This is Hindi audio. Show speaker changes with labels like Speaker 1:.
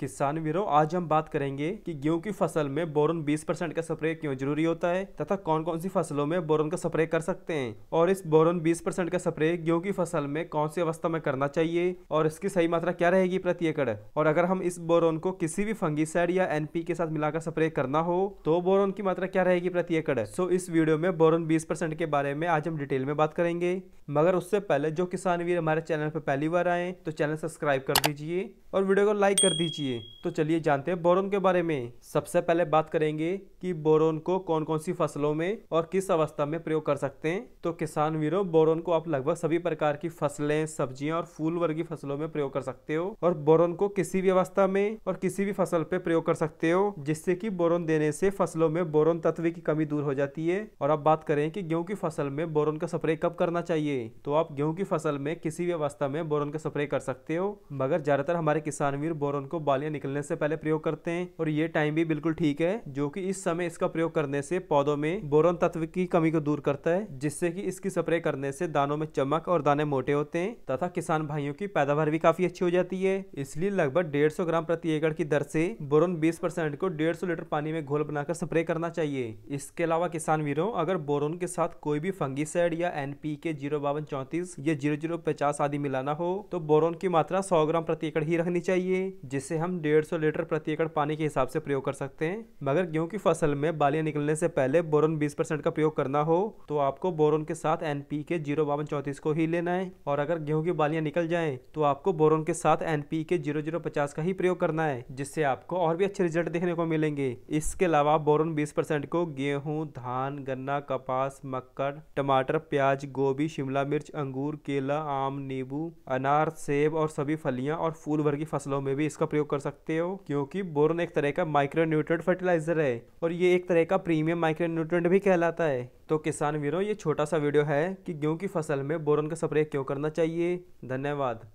Speaker 1: किसान वीरों आज हम बात करेंगे कि गेहूं की फसल में बोरन 20 परसेंट का स्प्रे क्यों जरूरी होता है तथा कौन कौन सी फसलों में बोरन का स्प्रे कर सकते हैं और इस बोरन 20 परसेंट का स्प्रे गेहूं की फसल में कौन सी अवस्था में करना चाहिए और इसकी सही मात्रा क्या रहेगी प्रति एकड़ और अगर हम इस बोरन को किसी भी फंगीसाइड या एनपी के साथ मिलाकर स्प्रे करना हो तो बोरन की मात्रा क्या रहेगी प्रति एकड़ सो इस वीडियो में बोरन बीस के बारे में आज हम डिटेल में बात करेंगे मगर उससे पहले जो किसान वीर हमारे चैनल पर पहली बार आए तो चैनल सब्सक्राइब कर दीजिए और वीडियो को लाइक कर दीजिए দিয়ে तो चलिए जानते हैं बोरोन के बारे में सबसे पहले बात करेंगे कि बोरोन को कौन कौन सी फसलों में और किस अवस्था में प्रयोग कर सकते हैं तो किसान वीरों बोरोन को आप लगभग सभी प्रकार की फसलें सब्जियां और फूल वर्गीय फसलों में प्रयोग कर सकते हो और बोरोन को किसी भी अवस्था में और किसी भी फसल पे प्रयोग कर सकते हो जिससे की बोरोन देने से फसलों में बोरोन तत्व की कमी दूर हो जाती है और आप बात करें की गेहूँ की फसल में बोरोन का स्प्रे कब करना चाहिए तो आप गेहूँ की फसल में किसी भी अवस्था में बोरोन का स्प्रे कर सकते हो मगर ज्यादातर हमारे किसान वीर बोरोन को बालियां निकल निकलने से पहले प्रयोग करते हैं और ये टाइम भी बिल्कुल ठीक है जो कि इस समय इसका प्रयोग करने से पौधों में बोरन तत्व की कमी को दूर करता है जिससे कि इसकी स्प्रे करने से दानों में चमक और दाने मोटे होते हैं तथा किसान भाइयों की पैदावार भी काफी अच्छी हो जाती है इसलिए लगभग डेढ़ ग्राम प्रति एकड़ की दर से बोरन बीस को डेढ़ लीटर पानी में घोल बनाकर स्प्रे करना चाहिए इसके अलावा किसान वीरों अगर बोरोन के साथ कोई भी फंगीसाइड या एनपी के जीरो बावन चौतीस या जीरो जीरो पचास आदि मिलाना हो तो बोरोन की मात्रा सौ ग्राम प्रति एकड़ ही रखनी चाहिए जिससे हम डेढ़ डेढ़ सौ लीटर प्रति एकड़ पानी के हिसाब से प्रयोग कर सकते हैं मगर गेहूँ की फसल में बालियां निकलने से पहले बोरोन 20 परसेंट का प्रयोग करना हो तो आपको बोरोन के साथ एन पी के जीरो बावन चौंतीस को ही लेना है और अगर गेहूँ की बालियां निकल जाएं तो आपको बोरोन के साथ N P K zero zero पचास का ही प्रयोग करना है जिससे आपको और भी अच्छे रिजल्ट देखने को मिलेंगे इसके अलावा बोरोन बीस परसेंट को गेहूँ धान गन्ना कपास मक्का टमाटर प्याज गोभी शिमला मिर्च अंगूर केला आम नींबू अनार सेब और सभी फलियां और फूल भर की फसलों में भी इसका प्रयोग कर सकते सकते हो क्योंकि बोरोन एक तरह का माइक्रो न्यूट्रेंट फर्टिलाइजर है और ये एक तरह का प्रीमियम माइक्रो न्यूट्रेंट भी कहलाता है तो किसान वीरों ये छोटा सा वीडियो है कि गेहूँ की फसल में बोरन का स्प्रे क्यों करना चाहिए धन्यवाद